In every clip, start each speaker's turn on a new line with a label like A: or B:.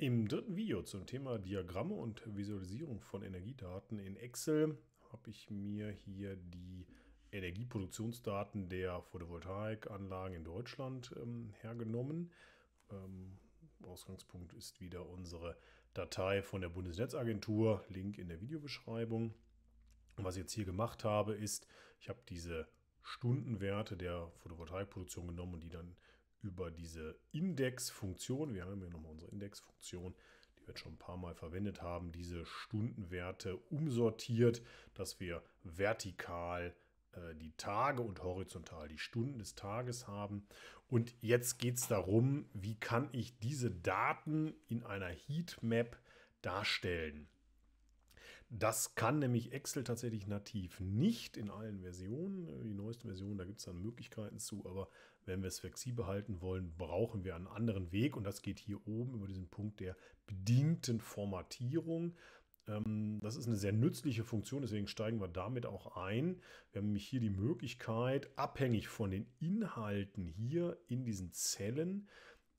A: Im dritten Video zum Thema Diagramme und Visualisierung von Energiedaten in Excel habe ich mir hier die Energieproduktionsdaten der Photovoltaikanlagen in Deutschland ähm, hergenommen. Ähm, Ausgangspunkt ist wieder unsere Datei von der Bundesnetzagentur, Link in der Videobeschreibung. was ich jetzt hier gemacht habe, ist, ich habe diese Stundenwerte der Photovoltaikproduktion genommen und die dann über diese Indexfunktion, wir haben hier nochmal unsere Indexfunktion, die wir jetzt schon ein paar Mal verwendet haben, diese Stundenwerte umsortiert, dass wir vertikal äh, die Tage und horizontal die Stunden des Tages haben. Und jetzt geht es darum, wie kann ich diese Daten in einer Heatmap darstellen. Das kann nämlich Excel tatsächlich nativ nicht in allen Versionen. Die neueste Version, da gibt es dann Möglichkeiten zu, aber wenn wir es flexibel halten wollen, brauchen wir einen anderen Weg. Und das geht hier oben über diesen Punkt der bedingten Formatierung. Ähm, das ist eine sehr nützliche Funktion, deswegen steigen wir damit auch ein. Wir haben nämlich hier die Möglichkeit, abhängig von den Inhalten hier in diesen Zellen,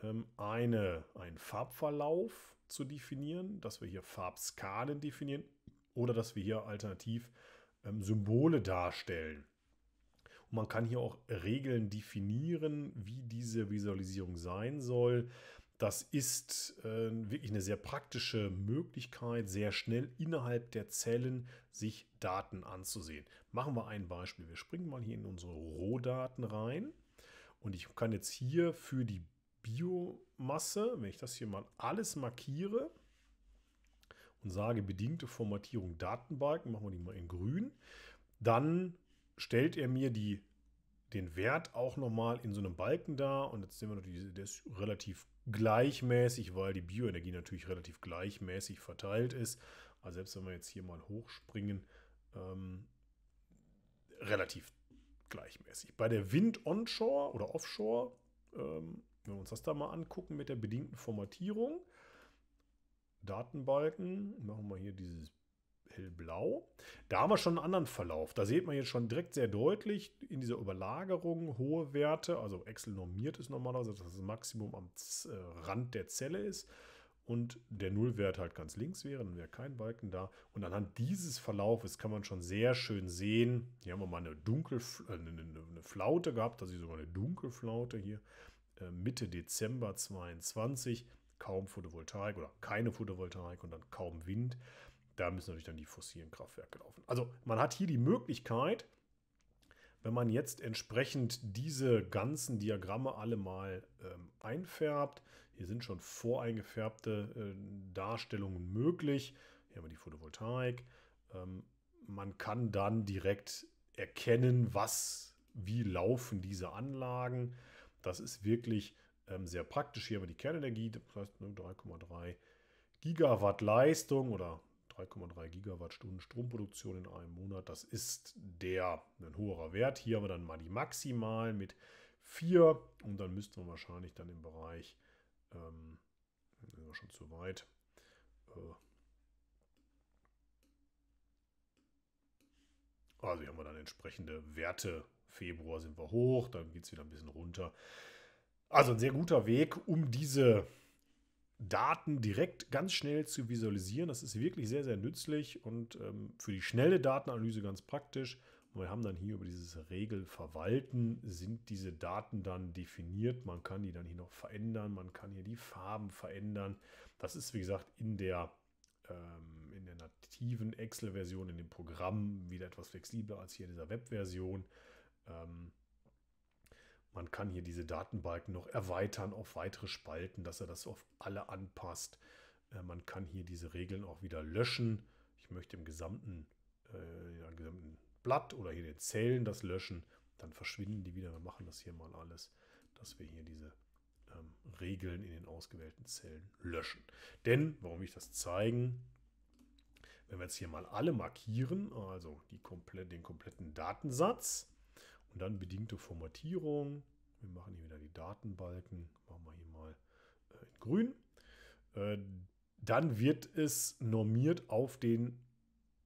A: ähm, eine, einen Farbverlauf zu definieren, dass wir hier Farbskalen definieren oder dass wir hier alternativ ähm, Symbole darstellen man kann hier auch Regeln definieren, wie diese Visualisierung sein soll. Das ist äh, wirklich eine sehr praktische Möglichkeit, sehr schnell innerhalb der Zellen sich Daten anzusehen. Machen wir ein Beispiel. Wir springen mal hier in unsere Rohdaten rein. Und ich kann jetzt hier für die Biomasse, wenn ich das hier mal alles markiere und sage bedingte Formatierung Datenbalken, machen wir die mal in grün, dann stellt er mir die, den Wert auch nochmal in so einem Balken dar. Und jetzt sehen wir natürlich, der ist relativ gleichmäßig, weil die Bioenergie natürlich relativ gleichmäßig verteilt ist. Also selbst wenn wir jetzt hier mal hochspringen, ähm, relativ gleichmäßig. Bei der Wind onshore oder offshore, ähm, wenn wir uns das da mal angucken mit der bedingten Formatierung, Datenbalken, machen wir hier dieses hellblau. Da haben wir schon einen anderen Verlauf. Da sieht man jetzt schon direkt sehr deutlich in dieser Überlagerung hohe Werte. Also Excel normiert ist normalerweise, dass das Maximum am äh, Rand der Zelle ist und der Nullwert halt ganz links wäre, dann wäre kein Balken da. Und anhand dieses Verlaufes kann man schon sehr schön sehen, hier haben wir mal eine, Dunkel, äh, eine, eine Flaute gehabt, das ist sogar eine Dunkelflaute hier, äh, Mitte Dezember 22, kaum Photovoltaik oder keine Photovoltaik und dann kaum Wind da müssen natürlich dann die fossilen Kraftwerke laufen. Also man hat hier die Möglichkeit, wenn man jetzt entsprechend diese ganzen Diagramme alle mal ähm, einfärbt, hier sind schon voreingefärbte äh, Darstellungen möglich. Hier haben wir die Photovoltaik. Ähm, man kann dann direkt erkennen, was, wie laufen diese Anlagen. Das ist wirklich ähm, sehr praktisch. Hier haben wir die Kernenergie, das heißt 3,3 ne, Gigawatt Leistung oder 3,3 Gigawattstunden Stromproduktion in einem Monat. Das ist der ein höherer Wert. Hier haben wir dann mal die maximalen mit 4 und dann müssten wir wahrscheinlich dann im Bereich, ähm, sind wir schon zu weit, äh, also hier haben wir dann entsprechende Werte. Februar sind wir hoch, dann geht es wieder ein bisschen runter. Also ein sehr guter Weg, um diese Daten direkt ganz schnell zu visualisieren. Das ist wirklich sehr, sehr nützlich und ähm, für die schnelle Datenanalyse ganz praktisch. Und wir haben dann hier über dieses Regelverwalten sind diese Daten dann definiert. Man kann die dann hier noch verändern. Man kann hier die Farben verändern. Das ist, wie gesagt, in der, ähm, in der nativen Excel-Version, in dem Programm wieder etwas flexibler als hier in dieser Web-Version. Ähm, man kann hier diese Datenbalken noch erweitern auf weitere Spalten, dass er das auf alle anpasst. Äh, man kann hier diese Regeln auch wieder löschen. Ich möchte im gesamten, äh, ja, im gesamten Blatt oder hier den Zellen das löschen. Dann verschwinden die wieder. Wir machen das hier mal alles, dass wir hier diese ähm, Regeln in den ausgewählten Zellen löschen. Denn, warum will ich das zeigen? Wenn wir jetzt hier mal alle markieren, also komplett, den kompletten Datensatz, und dann bedingte Formatierung. Wir machen hier wieder die Datenbalken. Machen wir hier mal äh, in grün. Äh, dann wird es normiert auf den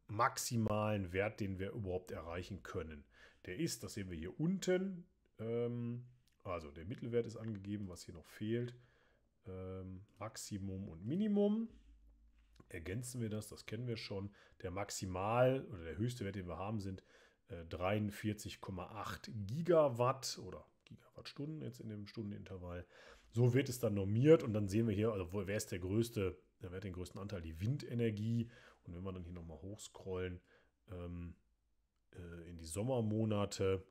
A: maximalen Wert, den wir überhaupt erreichen können. Der ist, das sehen wir hier unten, ähm, also der Mittelwert ist angegeben, was hier noch fehlt. Ähm, Maximum und Minimum. Ergänzen wir das, das kennen wir schon. Der Maximal oder der höchste Wert, den wir haben, sind 43,8 äh, Gigawatt oder Gigawattstunden jetzt in dem Stundenintervall. So wird es dann normiert und dann sehen wir hier, also wer ist der größte, wer hat den größten Anteil? Die Windenergie. Und wenn wir dann hier nochmal hochscrollen ähm, äh, in die Sommermonate,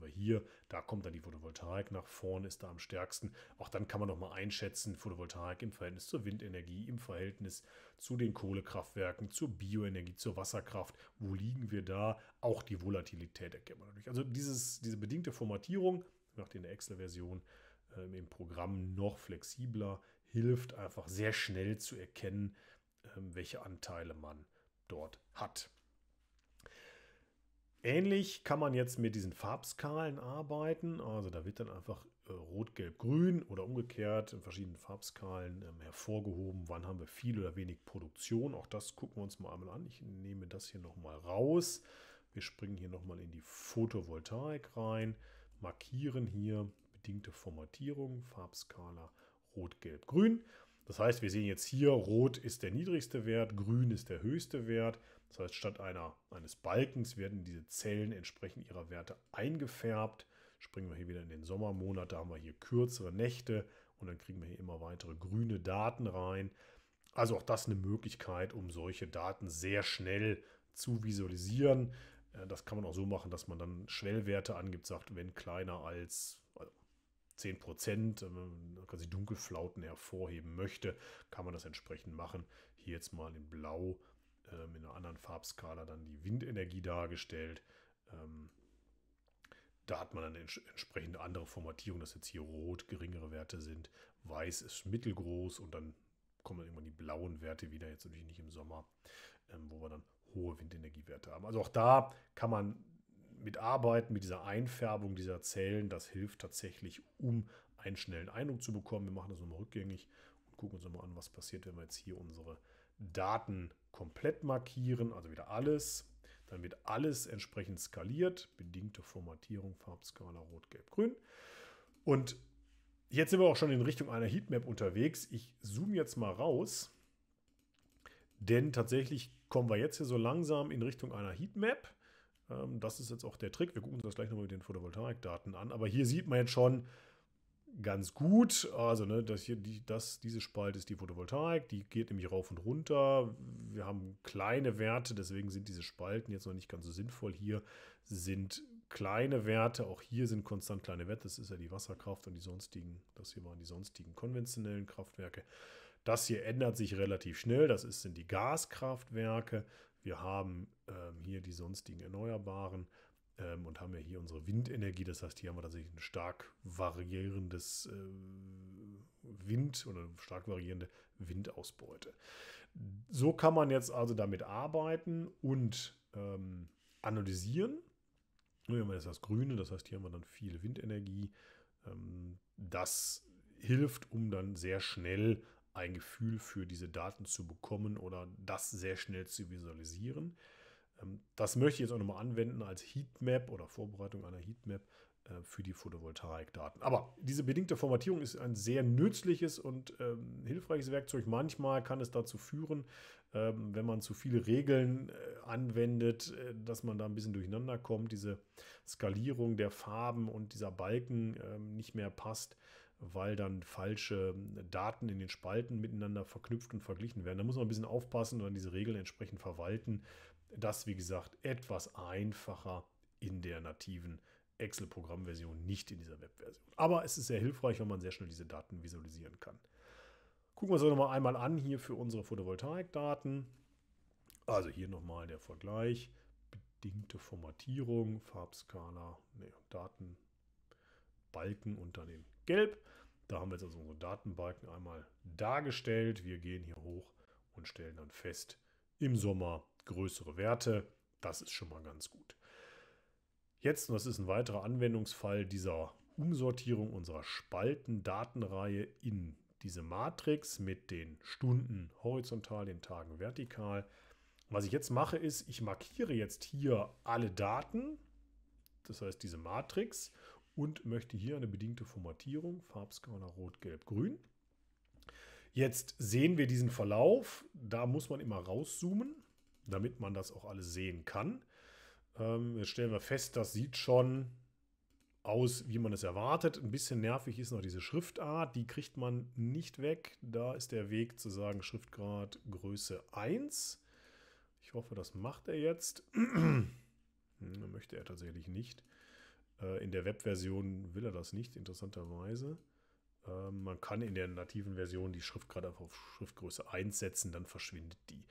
A: sind wir hier, da kommt dann die Photovoltaik nach vorne, ist da am stärksten. Auch dann kann man nochmal einschätzen, Photovoltaik im Verhältnis zur Windenergie, im Verhältnis zu den Kohlekraftwerken, zur Bioenergie, zur Wasserkraft, wo liegen wir da? Auch die Volatilität erkennt man natürlich. Also dieses, diese bedingte Formatierung, macht in der Excel-Version äh, im Programm noch flexibler, hilft einfach sehr schnell zu erkennen, äh, welche Anteile man dort hat. Ähnlich kann man jetzt mit diesen Farbskalen arbeiten. Also da wird dann einfach äh, rot, gelb, grün oder umgekehrt in verschiedenen Farbskalen ähm, hervorgehoben, wann haben wir viel oder wenig Produktion. Auch das gucken wir uns mal einmal an. Ich nehme das hier nochmal raus. Wir springen hier nochmal in die Photovoltaik rein, markieren hier bedingte Formatierung, Farbskala rot, gelb, grün. Das heißt, wir sehen jetzt hier, rot ist der niedrigste Wert, grün ist der höchste Wert. Das heißt, statt einer, eines Balkens werden diese Zellen entsprechend ihrer Werte eingefärbt. Springen wir hier wieder in den Sommermonat, da haben wir hier kürzere Nächte und dann kriegen wir hier immer weitere grüne Daten rein. Also auch das eine Möglichkeit, um solche Daten sehr schnell zu visualisieren. Äh, das kann man auch so machen, dass man dann Schwellwerte angibt, sagt, wenn kleiner als 10 also Prozent, äh, quasi Dunkelflauten hervorheben möchte, kann man das entsprechend machen. Hier jetzt mal in Blau ähm, in einer anderen Farbskala dann die Windenergie dargestellt. Ähm, da hat man dann ents entsprechend andere Formatierung, dass jetzt hier rot geringere Werte sind, weiß ist mittelgroß und dann kommen dann irgendwann die blauen Werte wieder, jetzt natürlich nicht im Sommer, ähm, wo wir dann hohe Windenergiewerte haben. Also auch da kann man mitarbeiten mit dieser Einfärbung dieser Zellen. Das hilft tatsächlich, um einen schnellen Eindruck zu bekommen. Wir machen das nochmal rückgängig und gucken uns nochmal an, was passiert, wenn wir jetzt hier unsere Daten komplett markieren, also wieder alles. Dann wird alles entsprechend skaliert, bedingte Formatierung, Farbskala rot, gelb, grün. Und jetzt sind wir auch schon in Richtung einer Heatmap unterwegs. Ich zoome jetzt mal raus, denn tatsächlich kommen wir jetzt hier so langsam in Richtung einer Heatmap. Ähm, das ist jetzt auch der Trick. Wir gucken uns das gleich nochmal mit den Photovoltaikdaten an. Aber hier sieht man jetzt schon, ganz gut. Also, ne, das hier, die, das, diese Spalte ist die Photovoltaik, die geht nämlich rauf und runter. Wir haben kleine Werte, deswegen sind diese Spalten jetzt noch nicht ganz so sinnvoll. Hier sind kleine Werte, auch hier sind konstant kleine Werte. Das ist ja die Wasserkraft und die sonstigen, das hier waren die sonstigen konventionellen Kraftwerke. Das hier ändert sich relativ schnell. Das ist, sind die Gaskraftwerke. Wir haben ähm, hier die sonstigen Erneuerbaren ähm, und haben ja hier unsere Windenergie. Das heißt, hier haben wir tatsächlich ein stark variierendes äh, Wind oder stark variierende Windausbeute. So kann man jetzt also damit arbeiten und ähm, analysieren. Nehmen wir jetzt das Grüne, das heißt, hier haben wir dann viel Windenergie. Ähm, das hilft, um dann sehr schnell ein Gefühl für diese Daten zu bekommen oder das sehr schnell zu visualisieren. Ähm, das möchte ich jetzt auch nochmal anwenden als Heatmap oder Vorbereitung einer Heatmap äh, für die Photovoltaikdaten. Aber diese bedingte Formatierung ist ein sehr nützliches und ähm, hilfreiches Werkzeug. Manchmal kann es dazu führen, ähm, wenn man zu viele Regeln äh, anwendet, äh, dass man da ein bisschen durcheinander kommt, diese Skalierung der Farben und dieser Balken äh, nicht mehr passt, weil dann falsche ähm, Daten in den Spalten miteinander verknüpft und verglichen werden. Da muss man ein bisschen aufpassen und dann diese Regeln entsprechend verwalten das, wie gesagt, etwas einfacher in der nativen Excel-Programmversion, nicht in dieser Webversion. Aber es ist sehr hilfreich, wenn man sehr schnell diese Daten visualisieren kann. Gucken wir uns das nochmal einmal an hier für unsere Photovoltaik-Daten. Also hier nochmal der Vergleich. Bedingte Formatierung, Farbskala, nee, Daten, Balken unter den Gelb. Da haben wir jetzt also unsere Datenbalken einmal dargestellt. Wir gehen hier hoch und stellen dann fest, im Sommer größere Werte. Das ist schon mal ganz gut. Jetzt, und das ist ein weiterer Anwendungsfall dieser Umsortierung unserer Spalten-Datenreihe in diese Matrix mit den Stunden horizontal, den Tagen vertikal. Was ich jetzt mache, ist, ich markiere jetzt hier alle Daten, das heißt diese Matrix, und möchte hier eine bedingte Formatierung, Farbskala rot, gelb, grün. Jetzt sehen wir diesen Verlauf, da muss man immer rauszoomen damit man das auch alles sehen kann. Ähm, jetzt stellen wir fest, das sieht schon aus, wie man es erwartet. Ein bisschen nervig ist noch diese Schriftart, die kriegt man nicht weg. Da ist der Weg zu sagen Schriftgrad Größe 1. Ich hoffe, das macht er jetzt. Möchte er tatsächlich nicht. Äh, in der Webversion will er das nicht, interessanterweise. Ähm, man kann in der nativen Version die Schrift gerade auf Schriftgröße 1 setzen, dann verschwindet die.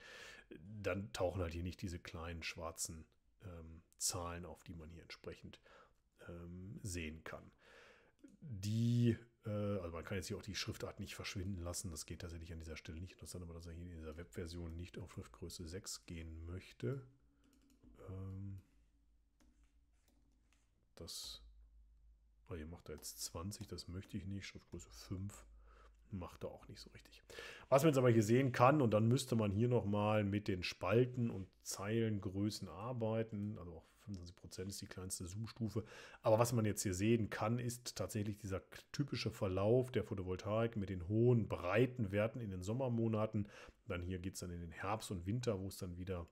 A: Dann tauchen halt hier nicht diese kleinen schwarzen ähm, Zahlen auf, die man hier entsprechend ähm, sehen kann. Die, äh, also man kann jetzt hier auch die Schriftart nicht verschwinden lassen, das geht tatsächlich an dieser Stelle nicht. Interessant, aber dass er hier in dieser Webversion nicht auf Schriftgröße 6 gehen möchte. Ähm, das aber oh, ihr macht er jetzt 20, das möchte ich nicht. Schriftgröße 5 macht er auch nicht so richtig. Was man jetzt aber hier sehen kann, und dann müsste man hier nochmal mit den Spalten und Zeilengrößen arbeiten, also auch 25% ist die kleinste Zoom-Stufe, aber was man jetzt hier sehen kann, ist tatsächlich dieser typische Verlauf der Photovoltaik mit den hohen, breiten Werten in den Sommermonaten. Dann hier geht es dann in den Herbst und Winter, wo es dann wieder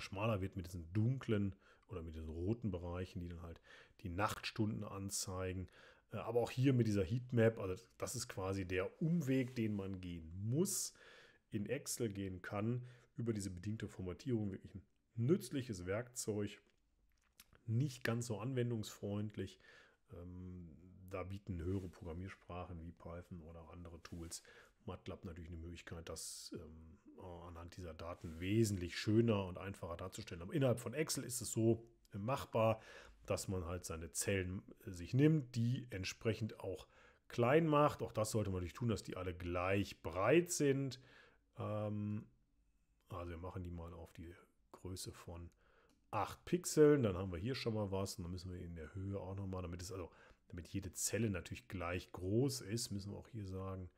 A: schmaler wird mit diesen dunklen oder mit den roten Bereichen, die dann halt die Nachtstunden anzeigen. Äh, aber auch hier mit dieser Heatmap, also das ist quasi der Umweg, den man gehen muss, in Excel gehen kann, über diese bedingte Formatierung wirklich ein nützliches Werkzeug, nicht ganz so anwendungsfreundlich. Ähm, da bieten höhere Programmiersprachen wie Python oder auch andere Tools MATLAB natürlich eine Möglichkeit, das ähm, anhand dieser Daten wesentlich schöner und einfacher darzustellen. Aber innerhalb von Excel ist es so äh, machbar, dass man halt seine Zellen äh, sich nimmt, die entsprechend auch klein macht. Auch das sollte man natürlich tun, dass die alle gleich breit sind. Ähm, also wir machen die mal auf die Größe von 8 Pixeln. Dann haben wir hier schon mal was. Und dann müssen wir in der Höhe auch nochmal, damit es also damit jede Zelle natürlich gleich groß ist, müssen wir auch hier sagen,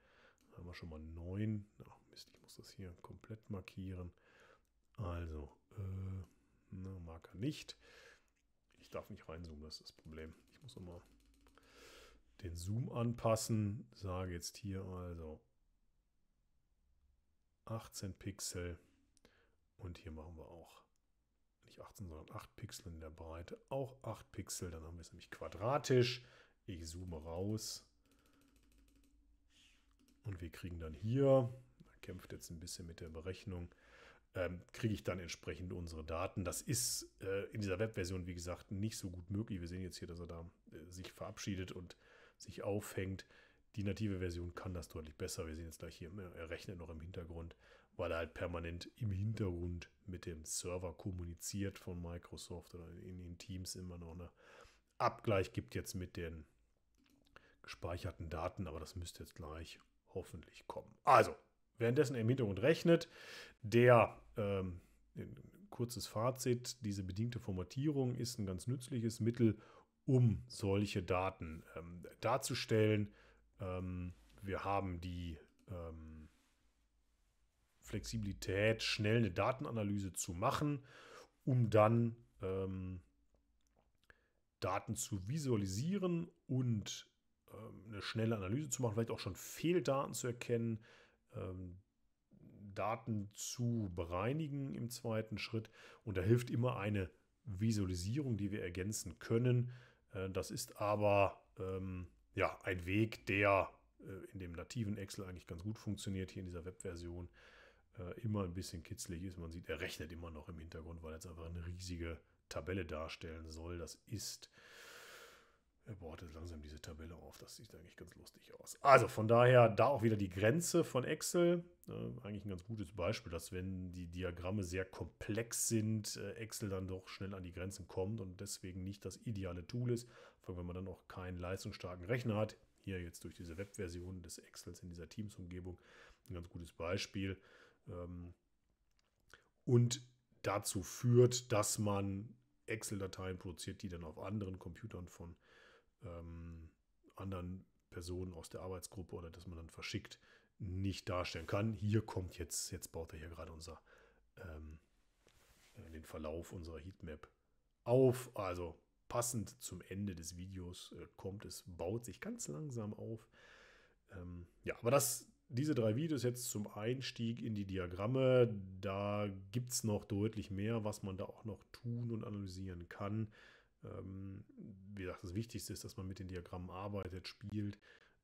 A: haben wir schon mal 9. Ach Mist, ich muss das hier komplett markieren. Also, äh, na, Marker nicht. Ich darf nicht reinzoomen, das ist das Problem. Ich muss nochmal den Zoom anpassen. Sage jetzt hier also 18 Pixel. Und hier machen wir auch 18, sondern 8 Pixel in der Breite. Auch 8 Pixel. Dann haben wir es nämlich quadratisch. Ich zoome raus. Und wir kriegen dann hier, da kämpft jetzt ein bisschen mit der Berechnung, ähm, kriege ich dann entsprechend unsere Daten. Das ist äh, in dieser Webversion, wie gesagt, nicht so gut möglich. Wir sehen jetzt hier, dass er da äh, sich verabschiedet und sich aufhängt. Die native Version kann das deutlich besser. Wir sehen jetzt gleich hier, äh, er rechnet noch im Hintergrund weil er halt permanent im Hintergrund mit dem Server kommuniziert von Microsoft oder in den Teams immer noch eine Abgleich gibt jetzt mit den gespeicherten Daten, aber das müsste jetzt gleich hoffentlich kommen. Also, währenddessen er im Hintergrund rechnet, der ähm, kurzes Fazit, diese bedingte Formatierung ist ein ganz nützliches Mittel, um solche Daten ähm, darzustellen. Ähm, wir haben die ähm, Flexibilität, schnell eine Datenanalyse zu machen, um dann ähm, Daten zu visualisieren und ähm, eine schnelle Analyse zu machen, vielleicht auch schon Fehldaten zu erkennen, ähm, Daten zu bereinigen im zweiten Schritt. Und da hilft immer eine Visualisierung, die wir ergänzen können. Äh, das ist aber ähm, ja, ein Weg, der äh, in dem nativen Excel eigentlich ganz gut funktioniert, hier in dieser Webversion. Äh, immer ein bisschen kitzlig ist. Man sieht, er rechnet immer noch im Hintergrund, weil er jetzt einfach eine riesige Tabelle darstellen soll. Das ist. Er bohrt jetzt langsam diese Tabelle auf. Das sieht eigentlich ganz lustig aus. Also von daher, da auch wieder die Grenze von Excel. Äh, eigentlich ein ganz gutes Beispiel, dass wenn die Diagramme sehr komplex sind, äh, Excel dann doch schnell an die Grenzen kommt und deswegen nicht das ideale Tool ist. Vor allem, wenn man dann auch keinen leistungsstarken Rechner hat. Hier jetzt durch diese Webversion des Excels in dieser Teams-Umgebung ein ganz gutes Beispiel. Ähm, und dazu führt, dass man Excel-Dateien produziert, die dann auf anderen Computern von ähm, anderen Personen aus der Arbeitsgruppe oder dass man dann verschickt, nicht darstellen kann. Hier kommt jetzt, jetzt baut er hier gerade unser, ähm, äh, den Verlauf unserer Heatmap auf. Also passend zum Ende des Videos äh, kommt es, baut sich ganz langsam auf. Ähm, ja, aber das, diese drei Videos jetzt zum Einstieg in die Diagramme. Da gibt es noch deutlich mehr, was man da auch noch tun und analysieren kann. Ähm, wie gesagt, das Wichtigste ist, dass man mit den Diagrammen arbeitet, spielt,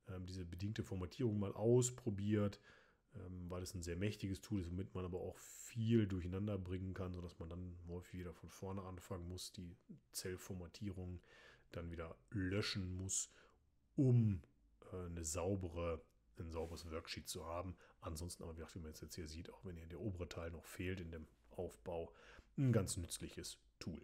A: ähm, diese bedingte Formatierung mal ausprobiert, ähm, weil es ein sehr mächtiges Tool ist, womit man aber auch viel durcheinander bringen kann, sodass man dann häufig wieder von vorne anfangen muss, die Zellformatierung dann wieder löschen muss, um äh, eine saubere ein sauberes Worksheet zu haben. Ansonsten aber, wie, auch, wie man jetzt hier sieht, auch wenn hier der obere Teil noch fehlt in dem Aufbau, ein ganz nützliches Tool.